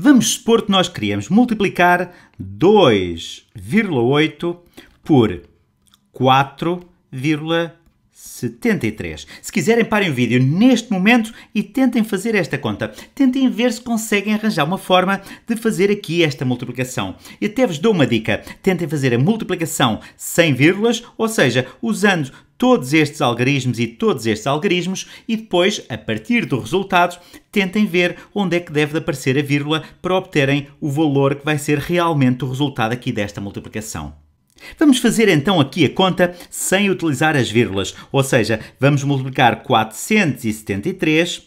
Vamos supor que nós queríamos multiplicar 2,8 por 4,73. Se quiserem, parem o vídeo neste momento e tentem fazer esta conta. Tentem ver se conseguem arranjar uma forma de fazer aqui esta multiplicação. E até vos dou uma dica. Tentem fazer a multiplicação sem vírgulas, ou seja, usando todos estes algarismos e todos estes algarismos e depois, a partir do resultado, tentem ver onde é que deve aparecer a vírgula para obterem o valor que vai ser realmente o resultado aqui desta multiplicação. Vamos fazer então aqui a conta sem utilizar as vírgulas, ou seja, vamos multiplicar 473,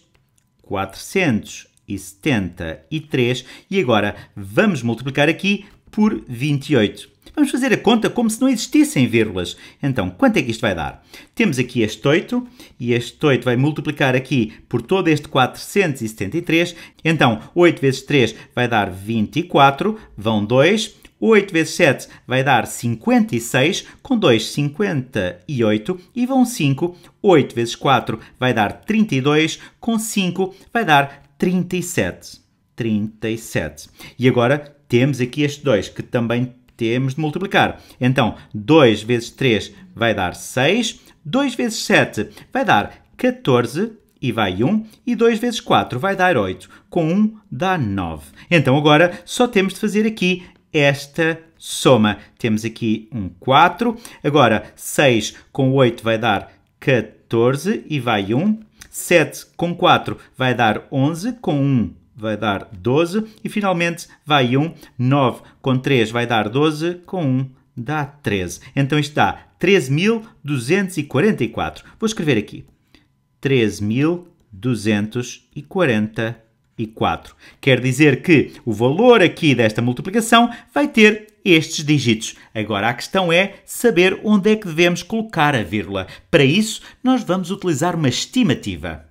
473 e agora vamos multiplicar aqui por 28. Vamos fazer a conta como se não existissem vírgulas. Então, quanto é que isto vai dar? Temos aqui este 8 e este 8 vai multiplicar aqui por todo este 473. Então, 8 vezes 3 vai dar 24, vão 2. 8 vezes 7 vai dar 56, com 2, 58 e vão 5. 8 vezes 4 vai dar 32, com 5 vai dar 37. 37. E agora temos aqui este 2 que também temos de multiplicar. Então, 2 vezes 3 vai dar 6, 2 vezes 7 vai dar 14 e vai 1, e 2 vezes 4 vai dar 8, com 1 dá 9. Então agora só temos de fazer aqui esta soma. Temos aqui um 4, agora 6 com 8 vai dar 14 e vai 1, 7 com 4 vai dar 11, com 1 vai dar 12. E finalmente vai 1, 9 com 3 vai dar 12, com 1 dá 13. Então isto dá 13.244. Vou escrever aqui. 13.244. Quer dizer que o valor aqui desta multiplicação vai ter estes dígitos. Agora a questão é saber onde é que devemos colocar a vírgula. Para isso, nós vamos utilizar uma estimativa.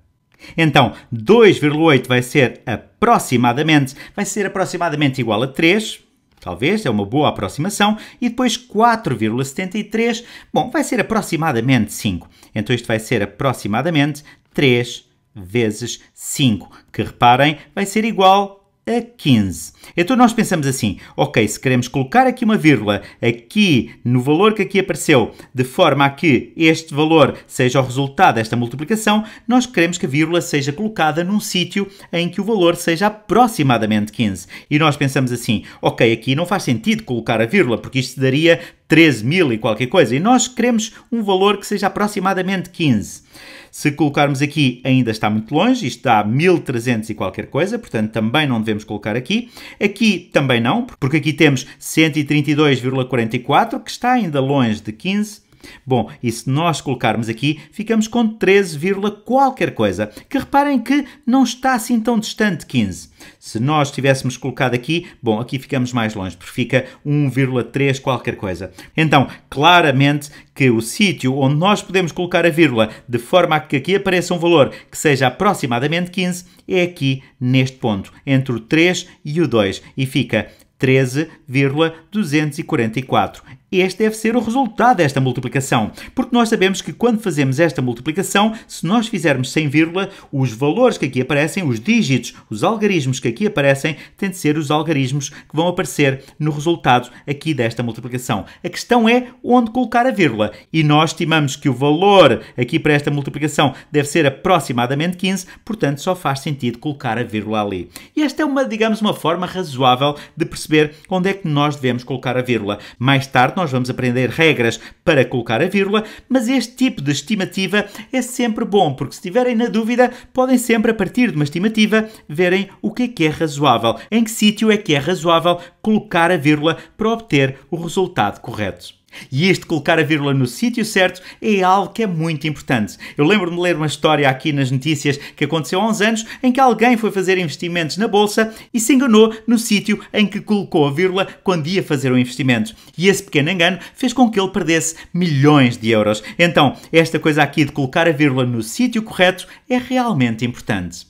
Então, 2,8 vai ser aproximadamente, vai ser aproximadamente igual a 3, talvez, é uma boa aproximação, e depois 4,73, bom, vai ser aproximadamente 5. Então isto vai ser aproximadamente 3 vezes 5, que reparem, vai ser igual a 15. Então nós pensamos assim, ok, se queremos colocar aqui uma vírgula aqui no valor que aqui apareceu, de forma a que este valor seja o resultado desta multiplicação, nós queremos que a vírgula seja colocada num sítio em que o valor seja aproximadamente 15. E nós pensamos assim, ok, aqui não faz sentido colocar a vírgula, porque isto daria 13 mil e qualquer coisa. E nós queremos um valor que seja aproximadamente 15. Se colocarmos aqui, ainda está muito longe, isto dá 1300 e qualquer coisa, portanto também não devemos colocar aqui. Aqui também não, porque aqui temos 132,44, que está ainda longe de 15 Bom, e se nós colocarmos aqui, ficamos com 13, qualquer coisa, que reparem que não está assim tão distante 15. Se nós tivéssemos colocado aqui, bom, aqui ficamos mais longe, porque fica 1,3 qualquer coisa. Então, claramente que o sítio onde nós podemos colocar a vírgula de forma a que aqui apareça um valor que seja aproximadamente 15 é aqui neste ponto, entre o 3 e o 2, e fica 13,244 este deve ser o resultado desta multiplicação, porque nós sabemos que quando fazemos esta multiplicação, se nós fizermos sem vírgula, os valores que aqui aparecem, os dígitos, os algarismos que aqui aparecem, têm de ser os algarismos que vão aparecer no resultado aqui desta multiplicação. A questão é onde colocar a vírgula. E nós estimamos que o valor aqui para esta multiplicação deve ser aproximadamente 15, portanto só faz sentido colocar a vírgula ali. E esta é uma, digamos, uma forma razoável de perceber onde é que nós devemos colocar a vírgula. Mais tarde nós vamos aprender regras para colocar a vírgula, mas este tipo de estimativa é sempre bom, porque se estiverem na dúvida, podem sempre, a partir de uma estimativa, verem o que é que é razoável, em que sítio é que é razoável colocar a vírgula para obter o resultado correto. E este colocar a vírgula no sítio certo é algo que é muito importante. Eu lembro-me de ler uma história aqui nas notícias que aconteceu há uns anos em que alguém foi fazer investimentos na bolsa e se enganou no sítio em que colocou a vírgula quando ia fazer o um investimento. E esse pequeno engano fez com que ele perdesse milhões de euros. Então, esta coisa aqui de colocar a vírgula no sítio correto é realmente importante.